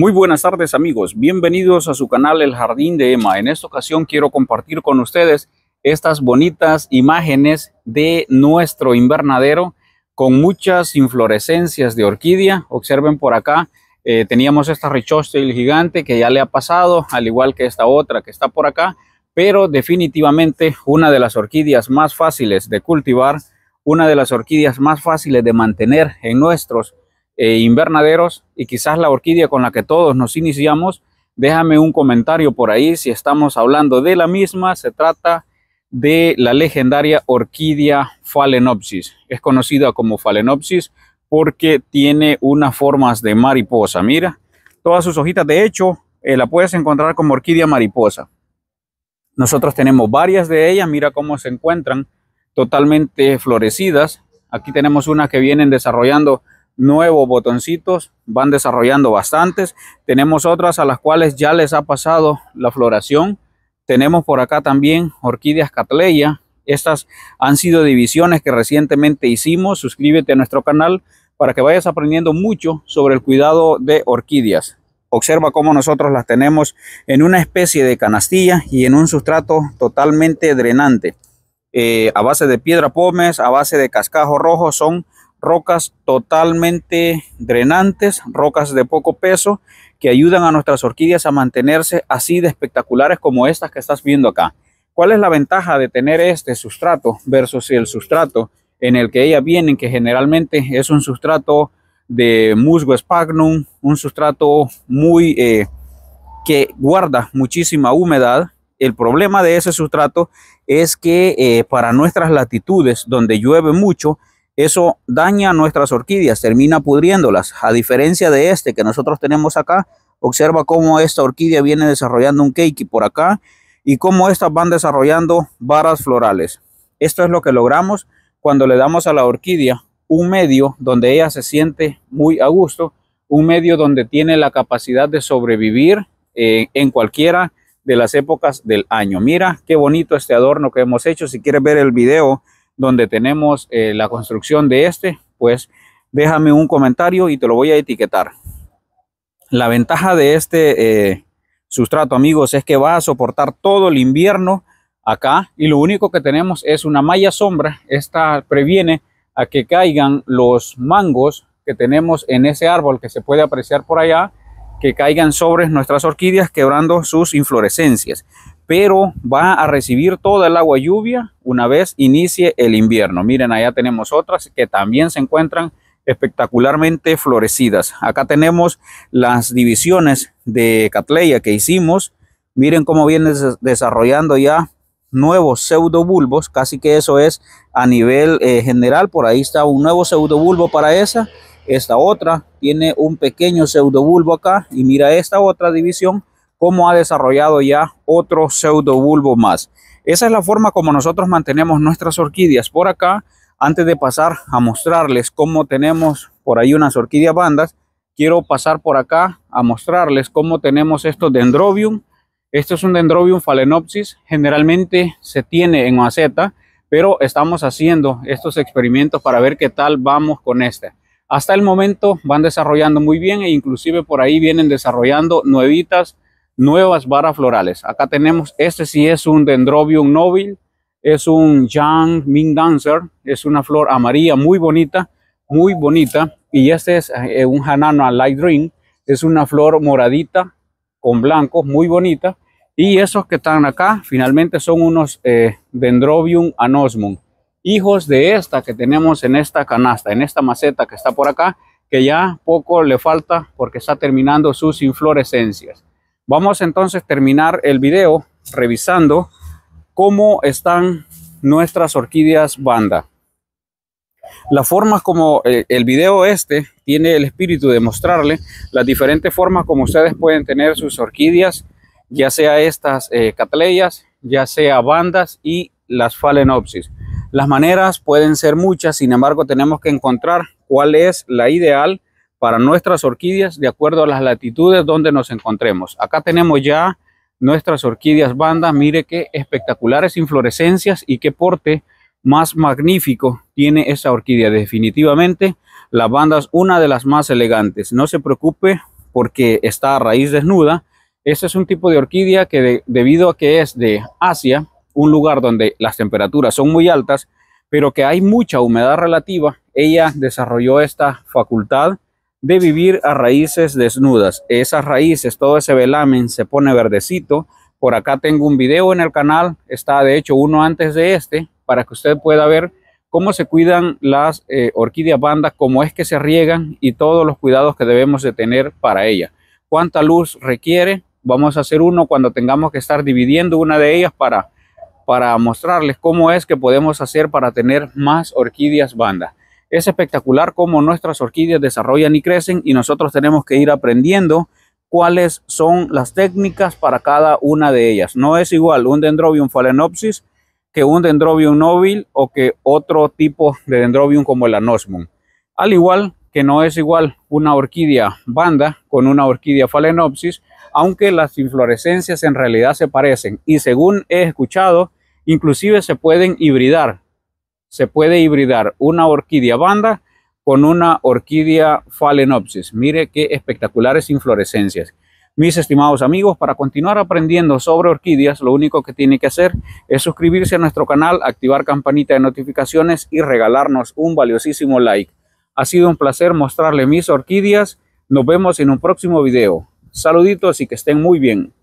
Muy buenas tardes amigos, bienvenidos a su canal El Jardín de Emma. En esta ocasión quiero compartir con ustedes estas bonitas imágenes de nuestro invernadero con muchas inflorescencias de orquídea. Observen por acá, eh, teníamos esta el gigante que ya le ha pasado, al igual que esta otra que está por acá, pero definitivamente una de las orquídeas más fáciles de cultivar, una de las orquídeas más fáciles de mantener en nuestros eh, invernaderos y quizás la orquídea con la que todos nos iniciamos, déjame un comentario por ahí si estamos hablando de la misma. Se trata de la legendaria orquídea Phalaenopsis. Es conocida como Phalaenopsis porque tiene unas formas de mariposa. Mira, todas sus hojitas, de hecho, eh, la puedes encontrar como orquídea mariposa. Nosotros tenemos varias de ellas, mira cómo se encuentran totalmente florecidas. Aquí tenemos una que vienen desarrollando nuevos botoncitos, van desarrollando bastantes. Tenemos otras a las cuales ya les ha pasado la floración. Tenemos por acá también orquídeas catleya. Estas han sido divisiones que recientemente hicimos. Suscríbete a nuestro canal para que vayas aprendiendo mucho sobre el cuidado de orquídeas. Observa cómo nosotros las tenemos en una especie de canastilla y en un sustrato totalmente drenante. Eh, a base de piedra pómez, a base de cascajo rojo, son rocas totalmente drenantes, rocas de poco peso, que ayudan a nuestras orquídeas a mantenerse así de espectaculares como estas que estás viendo acá. ¿Cuál es la ventaja de tener este sustrato versus el sustrato en el que ellas vienen, que generalmente es un sustrato de musgo sphagnum un sustrato muy eh, que guarda muchísima humedad. El problema de ese sustrato es que eh, para nuestras latitudes donde llueve mucho, eso daña nuestras orquídeas, termina pudriéndolas. A diferencia de este que nosotros tenemos acá, observa cómo esta orquídea viene desarrollando un keiki por acá y cómo estas van desarrollando varas florales. Esto es lo que logramos cuando le damos a la orquídea un medio donde ella se siente muy a gusto, un medio donde tiene la capacidad de sobrevivir eh, en cualquiera de las épocas del año. Mira qué bonito este adorno que hemos hecho. Si quieres ver el video donde tenemos eh, la construcción de este, pues déjame un comentario y te lo voy a etiquetar. La ventaja de este eh, sustrato, amigos, es que va a soportar todo el invierno acá y lo único que tenemos es una malla sombra. Esta previene a que caigan los mangos que tenemos en ese árbol que se puede apreciar por allá, que caigan sobre nuestras orquídeas quebrando sus inflorescencias pero va a recibir toda el agua lluvia una vez inicie el invierno. Miren, allá tenemos otras que también se encuentran espectacularmente florecidas. Acá tenemos las divisiones de Catleya que hicimos. Miren cómo vienen desarrollando ya nuevos pseudobulbos, casi que eso es a nivel eh, general, por ahí está un nuevo pseudobulbo para esa, esta otra tiene un pequeño pseudobulbo acá y mira esta otra división Cómo ha desarrollado ya otro pseudo bulbo más. Esa es la forma como nosotros mantenemos nuestras orquídeas por acá. Antes de pasar a mostrarles cómo tenemos por ahí unas orquídeas bandas, quiero pasar por acá a mostrarles cómo tenemos estos dendrobium. Esto es un dendrobium phalaenopsis, generalmente se tiene en maceta, pero estamos haciendo estos experimentos para ver qué tal vamos con este. Hasta el momento van desarrollando muy bien e inclusive por ahí vienen desarrollando nuevitas nuevas varas florales. Acá tenemos, este sí es un Dendrobium nobil, es un Yang Ming Dancer, es una flor amarilla muy bonita, muy bonita. Y este es eh, un Hanana Light Dream, es una flor moradita con blanco, muy bonita. Y esos que están acá finalmente son unos eh, Dendrobium anosmum, hijos de esta que tenemos en esta canasta, en esta maceta que está por acá, que ya poco le falta porque está terminando sus inflorescencias. Vamos entonces a terminar el video revisando cómo están nuestras orquídeas banda. Las formas como eh, el, video este tiene el espíritu de mostrarle las diferentes formas como ustedes pueden tener sus orquídeas, ya sea estas eh, cataleyas, ya sea bandas y las phalaenopsis. Las maneras pueden ser muchas, sin embargo tenemos que encontrar cuál es la ideal para nuestras orquídeas de acuerdo a las latitudes donde nos encontremos. Acá tenemos ya nuestras orquídeas bandas, mire qué espectaculares inflorescencias y qué porte más magnífico tiene esa orquídea. Definitivamente la banda es una de las más elegantes. No se preocupe porque está a raíz desnuda. Este es un tipo de orquídea que debido a que es de Asia, un lugar donde las temperaturas son muy altas, pero que hay mucha humedad relativa, ella desarrolló esta facultad de vivir a raíces desnudas. Esas raíces, todo ese velamen se pone verdecito. Por acá tengo un video en el canal, está de hecho uno antes de este, para que usted pueda ver cómo se cuidan las eh, orquídeas bandas, cómo es que se riegan y todos los cuidados que debemos de tener para ellas. Cuánta luz requiere, vamos a hacer uno cuando tengamos que estar dividiendo una de ellas para, para mostrarles cómo es que podemos hacer para tener más orquídeas bandas. Es espectacular cómo nuestras orquídeas desarrollan y crecen y nosotros tenemos que ir aprendiendo cuáles son las técnicas para cada una de ellas. No es igual un Dendrobium phalaenopsis que un Dendrobium nobil o que otro tipo de Dendrobium como el Anosmum. Al igual que no es igual una orquídea banda con una orquídea phalaenopsis, aunque las inflorescencias en realidad se parecen y según he escuchado, inclusive se pueden hibridar se puede hibridar una orquídea banda con una orquídea phalaenopsis. Mire qué espectaculares inflorescencias. Mis estimados amigos, para continuar aprendiendo sobre orquídeas, lo único que tiene que hacer es suscribirse a nuestro canal, activar campanita de notificaciones y regalarnos un valiosísimo like. Ha sido un placer mostrarle mis orquídeas. Nos vemos en un próximo video. Saluditos y que estén muy bien.